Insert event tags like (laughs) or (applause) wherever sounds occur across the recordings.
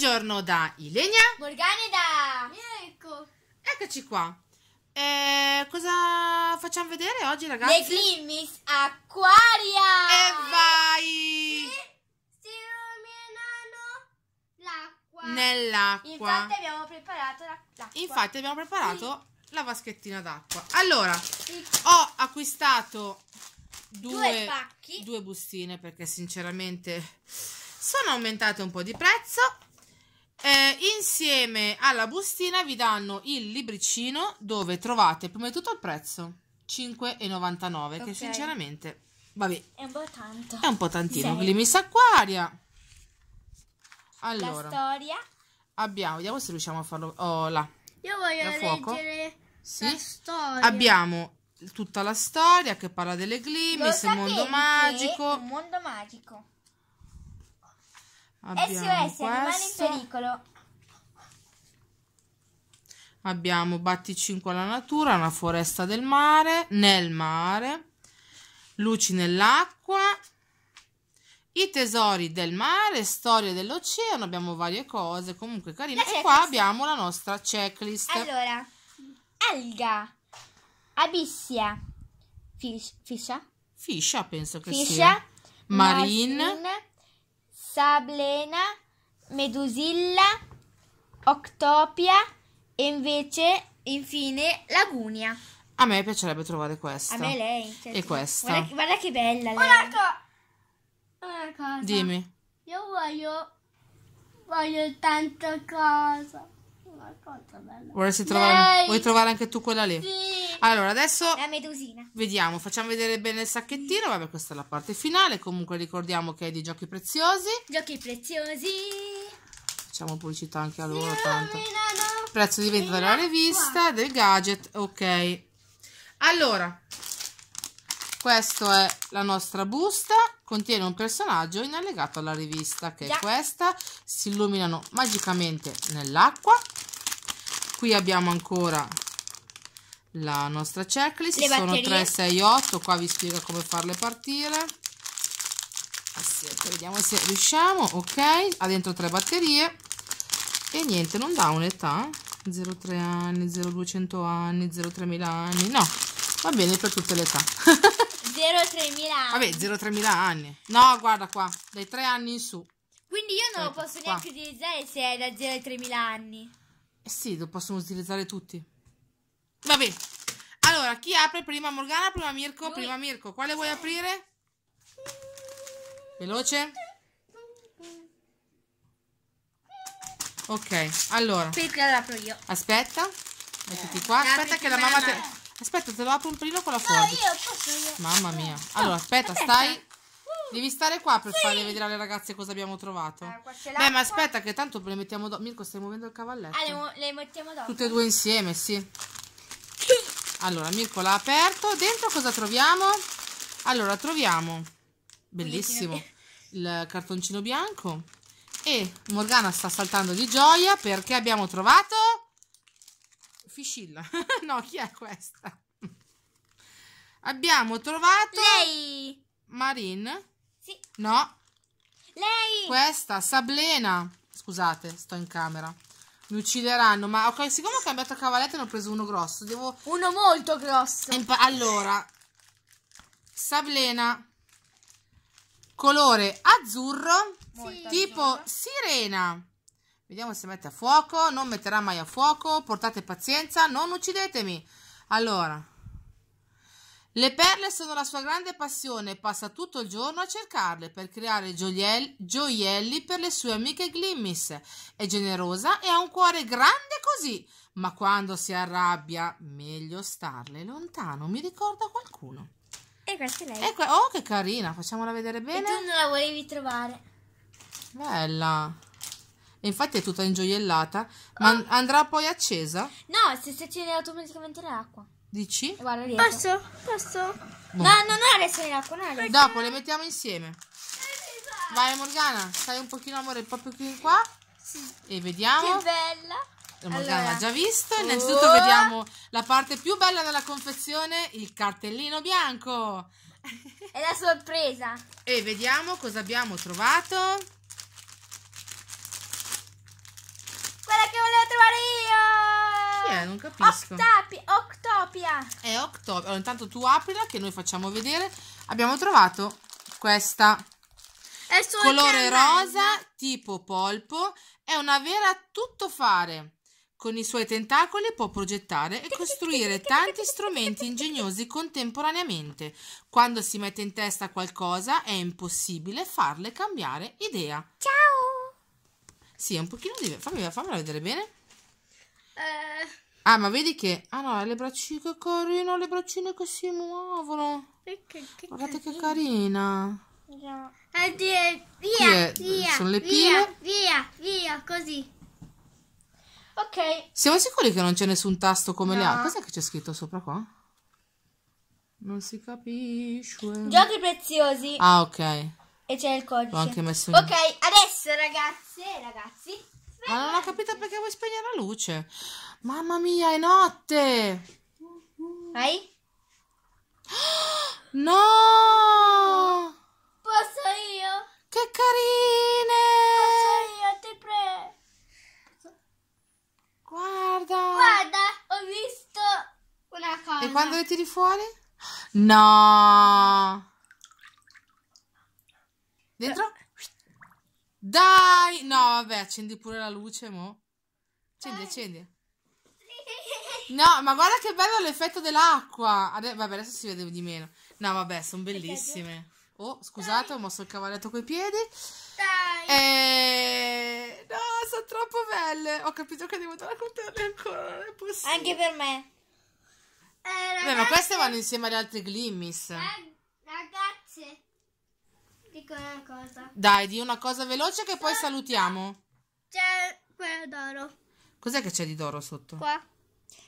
Buongiorno da Ilenia. Morgane da Mirko. Eccoci qua. Eh, cosa facciamo vedere oggi, ragazzi? Le Glimmis Aquaria. E vai! Si, si l'acqua. Nell'acqua. Infatti abbiamo preparato l'acqua. Infatti abbiamo preparato sì. la vaschettina d'acqua. Allora, sì. ho acquistato due, due, pacchi. due bustine perché sinceramente sono aumentate un po' di prezzo Insieme alla bustina vi danno il libricino dove trovate prima di tutto il prezzo, 5,99, okay. che sinceramente, vabbè, è un po' tanto. È un po' tantino. Glimis acquaria. Allora. La storia. Abbiamo, vediamo se riusciamo a farlo. Oh, là. Io voglio leggere sì. la storia. Abbiamo tutta la storia che parla delle Glimis, il mondo magico. Il mondo magico. Abbiamo SOS, questo. animale in pericolo abbiamo Batti 5 alla natura, una foresta del mare, nel mare, luci nell'acqua, i tesori del mare, storia dell'oceano, abbiamo varie cose, comunque carine. E qua abbiamo la nostra checklist. Allora, alga, abissia, fiscia? Fiscia, penso che fiscia, sia. Marin, Masin, sablena, medusilla, octopia, e invece, infine, Lagunia. A me piacerebbe trovare questa. A me lei. Cioè, e questa. Guarda, guarda, che bella lei. Una, cosa. Dimmi. Io voglio... Voglio tante cose. Una cosa bella. Vorresti trovare, vuoi trovare anche tu quella lì? Sì. Allora, adesso... La medusina. Vediamo, facciamo vedere bene il sacchettino. Vabbè, questa è la parte finale. Comunque ricordiamo che è di giochi preziosi. Giochi preziosi. Facciamo pubblicità anche a loro, tanto. Illuminano prezzo di vendita della eh, rivista del gadget ok allora questa è la nostra busta contiene un personaggio in allegato alla rivista che è questa si illuminano magicamente nell'acqua qui abbiamo ancora la nostra checklist le sono batterie. 3, 6, 8 qua vi spiega come farle partire Aspetta, vediamo se riusciamo ok ha dentro tre batterie e niente non dà un'età eh. 0,3 anni, 0,200 anni, 0,3000 anni, no, va bene per tutte le età. 0,3000 (laughs) (laughs) anni. Vabbè, 0,3000 anni. No, guarda qua, dai 3 anni in su. Quindi io non ecco, lo posso neanche utilizzare se è da 0 ai 3.000 anni. Eh sì, lo possono utilizzare tutti. Vabbè. Allora, chi apre prima? Morgana, prima Mirko, Lui. prima Mirko. Quale vuoi aprire? Veloce. Ok, allora. Perché l'apro io. Aspetta, mettiti qua. Eh, aspetta che la mamma te... Aspetta, te lo apro un primo con la forbice. No, io posso io. Mamma mia. Ah, allora, aspetta, stai... Uh, Devi stare qua per sì. farle vedere alle ragazze cosa abbiamo trovato. Allora, ah, Beh, ma aspetta che tanto le mettiamo dopo. Mirko, stai muovendo il cavalletto. Ah, le, le mettiamo dopo. Tutte e due insieme, sì. Allora, Mirko l'ha aperto. Dentro cosa troviamo? Allora, troviamo... Bellissimo. Il cartoncino bianco e Morgana sta saltando di gioia perché abbiamo trovato... Fiscilla. (laughs) no, chi è questa? abbiamo trovato... Lei! Marine? Sì. No. Lei! Questa, Sablena. Scusate, sto in camera. Mi uccideranno, ma ok, siccome ho cambiato cavalletto ne ho preso uno grosso, devo... Uno molto grosso! Allora, Sablena, colore azzurro, sì. tipo azzurro. sirena. Vediamo se mette a fuoco, non metterà mai a fuoco, portate pazienza, non uccidetemi. Allora, le perle sono la sua grande passione, passa tutto il giorno a cercarle per creare gioielli, gioielli per le sue amiche Glimmis. È generosa e ha un cuore grande così, ma quando si arrabbia meglio starle lontano, mi ricorda qualcuno. E questa è lei. E oh, che carina, facciamola vedere bene. E tu non la volevi trovare. Bella. E infatti è tutta ingioiellata. Ma oh. andrà poi accesa? No, si accende automaticamente l'acqua. Dici? Guarda dietro. Posso? Posso? No, no, no, adesso è l'acqua. No, adesso. Dopo le mettiamo insieme. Vai Morgana, stai un pochino amore, proprio qui in qua. Sì. E vediamo. Che bella. Morgana allora. già visto. Oh. Innanzitutto oh. vediamo la parte più bella della confezione, il cartellino bianco. (laughs) È la sorpresa. E vediamo cosa abbiamo trovato. Quella che volevo trovare io. Chi è? Non capisco. Octapi, Octopia. È Octopia. Allora, intanto tu aprila che noi facciamo vedere. Abbiamo trovato questa colore rosa tipo polpo è una vera tuttofare con i suoi tentacoli può progettare e costruire tanti strumenti ingegnosi contemporaneamente. Quando si mette in testa qualcosa è impossibile farle cambiare idea. Ciao! Sì, è un pochino diverso. Fammi, fammela vedere bene. Uh. Ah, ma vedi che... Ah no, le braccine, che carino, le braccine che si muovono. Che, che Guardate carino. che carina. No. Addio, via, via, sono le pile. Via, via, via, così. Ok. Siamo sicuri che non c'è nessun tasto come no. le altre? Cos'è che c'è scritto sopra qua? Non si capisce. Giochi preziosi. Ah, ok. E c'è il codice. Ho anche messo in... Ok, adesso ragazze e ragazzi. ah, non ho capito perché vuoi spegnere la luce. Mamma mia, è notte. Vai. (gasps) No! Posso Quando ah. le tiri fuori? No! Dentro? Dai! No, vabbè, accendi pure la luce, mo. Accendi, accendi. No, ma guarda che bello l'effetto dell'acqua. Ade vabbè, adesso si vede di meno. No, vabbè, sono bellissime. Oh, scusate, Dai. ho mosso il cavalletto coi piedi. Dai. E... Eh, no, sono troppo belle. Ho capito che devo raccontarle ancora. Non è possibile. Anche per me. Eh, Beh, ma queste vanno insieme alle altre Glimmis. Eh, ragazze, dico una cosa. Dai, di una cosa veloce che poi cioè, salutiamo. C'è quello d'oro. Cos'è che c'è di d'oro sotto? Qua.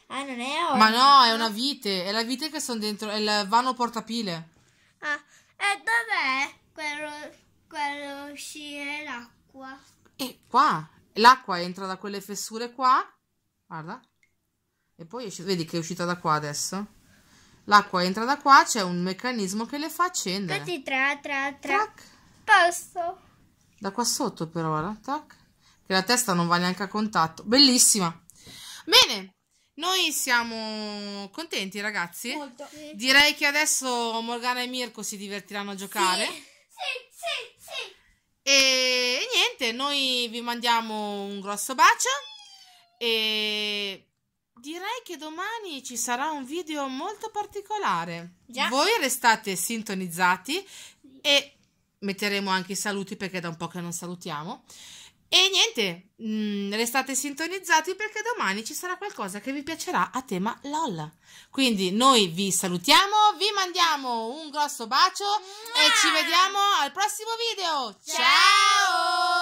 Ah, non è oro. Ma no, è una vite. È la vite che sono dentro. È il vano portapile. Ah, e dov'è quello, quello uscire l'acqua? E eh, qua. L'acqua entra da quelle fessure qua. Guarda e poi esce, vedi che è uscita da qua adesso? L'acqua entra da qua, c'è un meccanismo che le fa accendere. Così tra, tra, tra. Tac. Posso. Da qua sotto per ora, tac. Che la testa non va neanche a contatto. Bellissima. Bene, noi siamo contenti ragazzi. Molto. Direi che adesso Morgana e Mirko si divertiranno a giocare. Sì, sì, sì. sì. E, e niente, noi vi mandiamo un grosso bacio. E Direi che domani ci sarà un video molto particolare. Già. Voi restate sintonizzati e metteremo anche i saluti perché è da un po' che non salutiamo. E niente, mm, restate sintonizzati perché domani ci sarà qualcosa che vi piacerà a tema LOL. Quindi noi vi salutiamo, vi mandiamo un grosso bacio Mua! e ci vediamo al prossimo video. Ciao! Ciao!